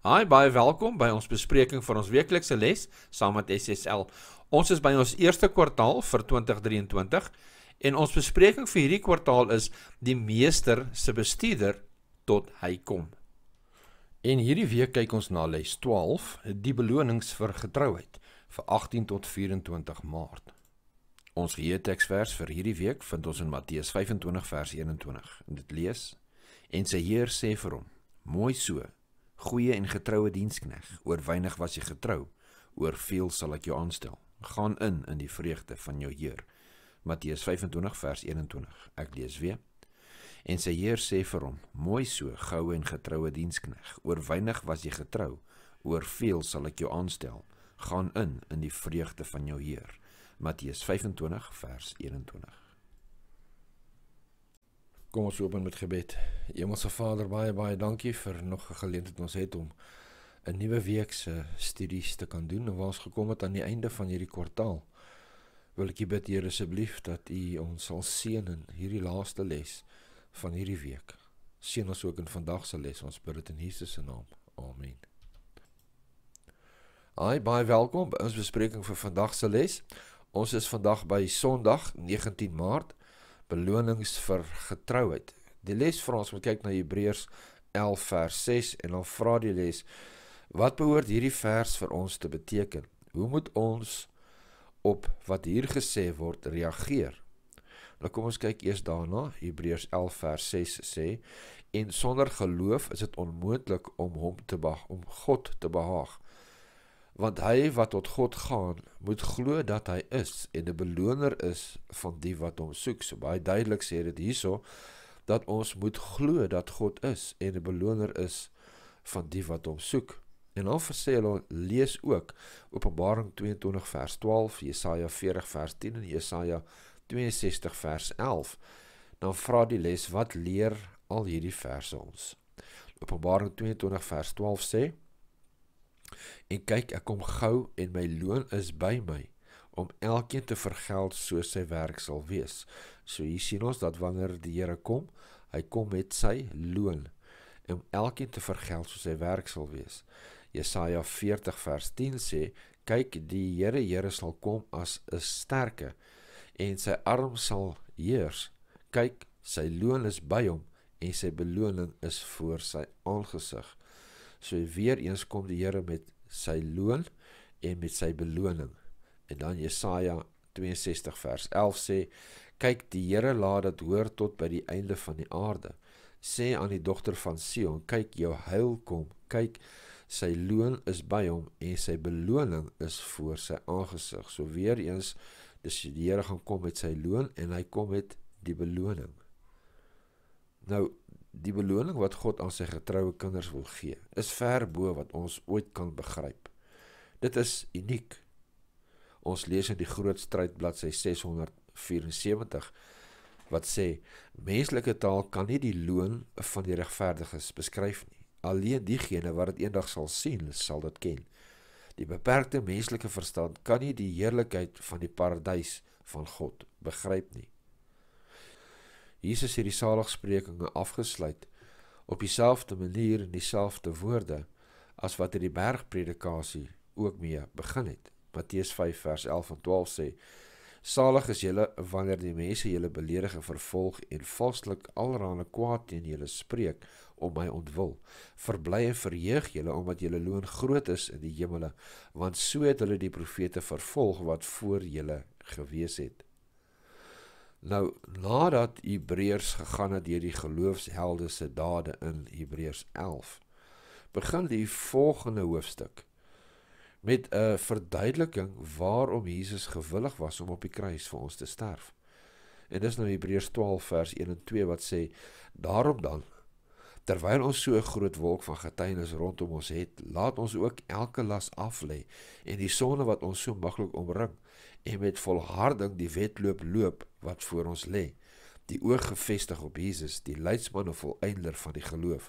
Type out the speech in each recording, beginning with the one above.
Hi, baie welkom by ons bespreking van ons weeklikse les saam met SSL. Ons is by ons eerste kwartaal vir 2023 en ons bespreking vir hierdie kwartaal is die meester se bestuurder tot hy kom. En hierdie week kyk ons na les 12, die belonings vir getrouheid vir 18 tot 24 Maart. Ons geheeteksvers vir hierdie week vind ons in Matteus 25 vers 21. En dit lees: En sy Heer sê vir hom: Mooi so, goeie en getroue dienskneg. Oor weinig was jy getrou, oor veel sal ek jou aanstel. Gaan in in die vreugde van jou Heer. Matteus 25 vers 21. Ek lees weer. En sy Heer sê vir hom: "Mooi so, goue en getroue dienskneg. Oor weinig was jy getrou, oor veel sal ek jou aanstel. Gaan in in die vreugde van jou Heer." Matteus 25 vers 21. Kom ons open met gebed. Hemelse Vader, baie baie dankie vir nog 'n geleentheid ons het om 'n nuwe week se studies te kan doen. Ons gekom het aan die einde van hierdie kwartaal. Wil ek U bid, Here, asseblief dat U ons sal seën in hierdie laaste les van hierdie week. Seën ons ook in vandag se les. Ons bid dit in Jesus se naam. Amen. Hi, baie welkom by ons bespreking vir vandag se les. Ons is vandag by Sondag 19 Maart 2022 belonings vir getrouheid. Die les vir ons moet kyk na Hebreërs 11 vers 6 en dan vra die les wat behoort hierdie vers vir ons te beteken? Hoe moet ons op wat hier gesê word reageer? Nou kom ons kyk eers daarna. Hebreërs 11 vers 6 sê en sonder geloof is dit onmoontlik om hom te behag om God te behaag want hy wat tot God gaan moet glo dat hy is en 'n beloner is van die wat hom soek. So baie duidelik sê dit hierso dat ons moet glo dat God is en 'n beloner is van die wat hom soek. En dan sê hulle lees ook Openbaring 22 vers 12, Jesaja 40 vers 10 en Jesaja 62 vers 11. Dan vra die les wat leer al hierdie verse ons. Openbaring 22 vers 12 sê En kyk, ek kom gou en my loon is by my om elkeen te vergeld soos sy werk sal wees. So hier sien ons dat wanneer die Here kom, hy kom met sy loon om elkeen te vergeld soos sy werk sal wees. Jesaja 40 vers 10 sê, kyk, die Here Here sal kom as 'n sterke en sy arm sal heers. Kyk, sy loon is by hom en sy beloning is voor sy aangesig. So weer eens kom die Here met sy loon en met sy beloning. En dan Jesaja 62 vers 11 sê: "Kyk, die Here laat dit hoor tot by die einde van die aarde. Sê aan die dogter van Sion: Kyk, jou heil kom. Kyk, sy loon is by hom en sy beloning is voor sy aangesig." So weer eens dis die Here gaan kom met sy loon en hy kom met die beloning. Nou Die beloning wat God aan sy getroue kinders wil gee, is ver bo wat ons ooit kan begryp. Dit is uniek. Ons lees in die Groot Stryd bladsy 674 wat sê: "Menslike taal kan nie die loon van die regverdiges beskryf nie. Alleen diegene wat dit eendag sal sien, sal dit ken. Die beperkte menslike verstand kan nie die heerlikheid van die paradys van God begryp nie." Jesus het die saligsprekinge afgesluit op dieselfde manier en dieselfde woorde as wat hy die bergpredikasie ook mee begin het. Matteus 5 vers 11 en 12 sê: Salig is julle wanneer die mense julle beledig en vervolg en valslik allerlei kwaad teen julle spreek om my ontwil. Verbly en verheug julle omdat julle loon groot is in die hemele, want so het hulle die profete vervolg wat voor julle gewees het. Nou nadat Hebreërs gegaan het deur die geloofshelde se dade in Hebreërs 11, begin die volgende hoofstuk met 'n verduideliking waarom Jesus gewillig was om op die kruis vir ons te sterf. En dis nou Hebreërs 12 vers 1 en 2 wat sê: "Daarom dan Terwyl ons so 'n groot wolk van getuienis rondom ons het, laat ons ook elke las af lê en die sonde wat ons so maklik omring en met volharding die wedloop loop wat voor ons lê. Die oog gefestig op Jesus, die leidsman en volëinder van die geloof,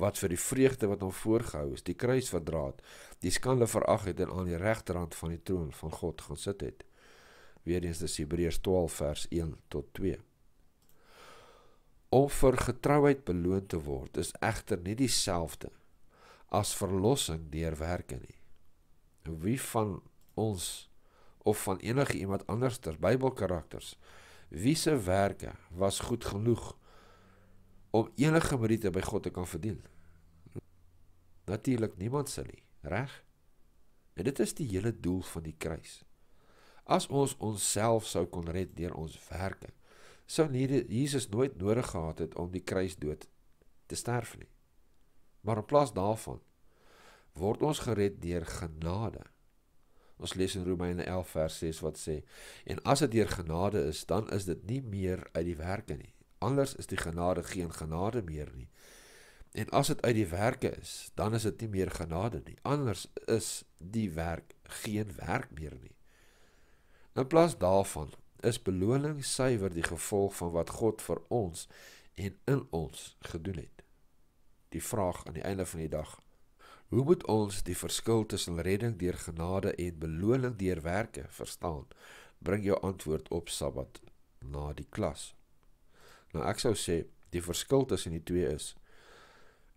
wat vir die vreugde wat hom voorgehou is, die kruis verdra het, die skande verag het en aan die regterrand van die troon van God gaan sit het. Weerens dis Hebreërs 12 vers 1 tot 2. Om vir getrouheid beloon te word is egter nie dieselfde as verlossing deur werke nie. Wie van ons of van enige iemand anders ter Bybelkarakters wie se werke was goed genoeg om enige meriete by God te kan verdien? Natuurlik niemand se nie, reg? En dit is die hele doel van die kruis. As ons onsself sou kon red deur ons werke, sou hierdie Jesus nooit nodig gehad het om die kruisdood te sterf nie. Maar in plaas daarvan word ons gered deur genade. Ons lees in Romeine 11 vers 6 wat sê: "En as dit deur genade is, dan is dit nie meer uit die werke nie. Anders is die genade geen genade meer nie. En as dit uit die werke is, dan is dit nie meer genade nie. Anders is die werk geen werk meer nie." In plaas daarvan is beloning suiwer die gevolg van wat God vir ons en in ons gedoen het. Die vraag aan die einde van die dag: Hoe moet ons die verskil tussen redding deur genade en beloning deur werke verstaan? Bring jou antwoord op Sabbat na die klas. Nou ek sou sê die verskil tussen die twee is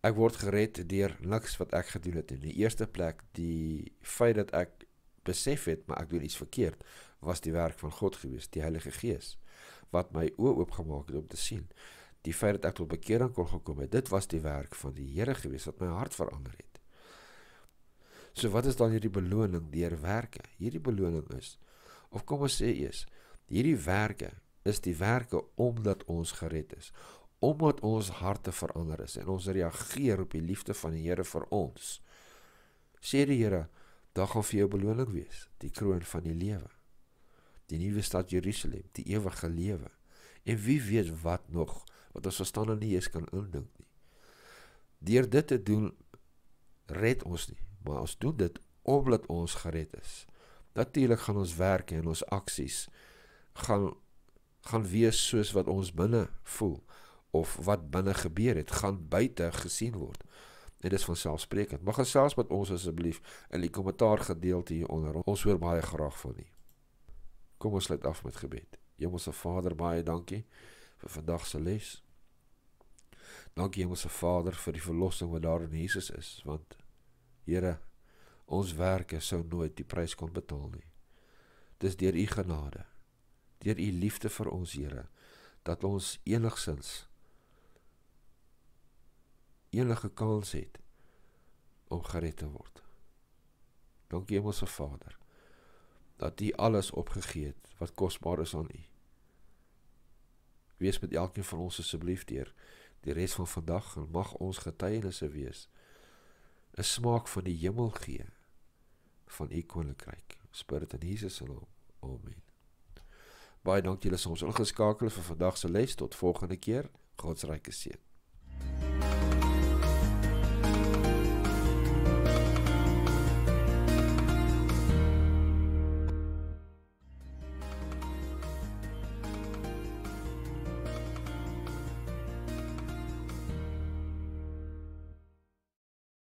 ek word gered deur niks wat ek gedoen het nie. In die eerste plek die feit dat ek besef het maar ek doen iets verkeerd was die werk van God gewees die Heilige Gees wat my oë oopgemaak het om te sien die feit dat ek tot bekering kon gekom het dit was die werk van die Here gewees wat my hart verander het so wat is dan hierdie beloning deur werke hierdie beloning is of kom ons sê eers hierdie werke is die werke omdat ons gered is omdat ons harte verander is en ons reageer op die liefde van die Here vir ons sê die Here Dag of vir jou beloning wees, die kroon van die lewe. Die nuwe stad Jerusalem, die ewige lewe. En wie weet wat nog wat ons verstaan nie eens kan indink nie. Deur dit te doen red ons nie, maar ons doen dit omdat ons gered is. Natuurlik gaan ons werk en ons aksies gaan gaan wees soos wat ons binne voel of wat binne gebeur het, gaan buite gesien word. Dit is vanselfsprekend. Mag gesels met ons asseblief in die kommentaar gedeelte hieronder. Ons hoor baie graag van u. Kom ons sluit af met gebed. Hemelse Vader, baie dankie vir vandag se les. Dankie Hemelse Vader vir die verlossing wat daar in Jesus is, want Here, ons werke sou nooit die prys kon betaal nie. Dis deur u genade, deur u liefde vir ons, Here, dat ons enigsins enige kans het om gered te word. Dankie Hemelse Vader dat U alles opgegee het wat kosbaar is aan U. Wees met elkeen van ons asseblief deur die res van vandag en mag ons getuienisse wees 'n smaak van die hemel gee van U koninkryk. Spirit in Jesus se naam. Amen. Baie dankie dat julle ons ingeskakel het vir vandag se les tot volgende keer. God se ryke seën.